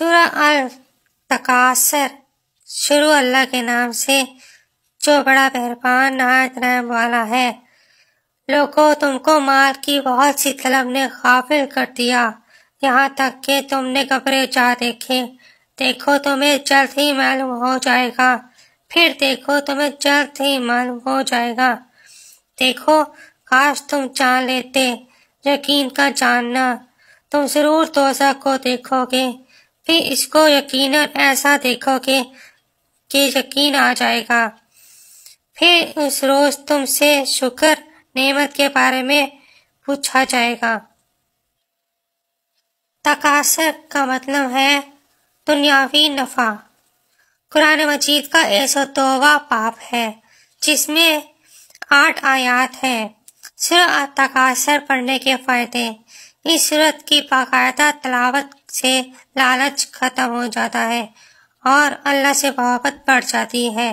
सूरह अल तकासर शुरू अल्लाह के नाम से जो बड़ा मेहरबान नायत रहम वाला है लोगों तुमको माल की बहुत सी तलब ने काफिल कर दिया यहाँ तक कि तुमने कपड़े जा देखे देखो तुम्हें जल्द ही मालूम हो जाएगा फिर देखो तुम्हें जल्द ही मालूम हो जाएगा देखो काश तुम जान लेते यकीन का जानना तुम जरूर तो को देखोगे फिर इसको यकीन ऐसा देखो कि, कि यकीन आ जाएगा फिर उस रोज तुमसे शुक्र नेमत के बारे में पूछा जाएगा तकासर का मतलब है दुनियावी नफा कुरान मजीद का ऐसा तोवा पाप है जिसमें आठ आयात है सिर्फ तकासर पढ़ने के फायदे इस सूरत की बाकायदा तलावत से लालच खत्म हो जाता है और अल्लाह से मोहब्बत बढ़ जाती है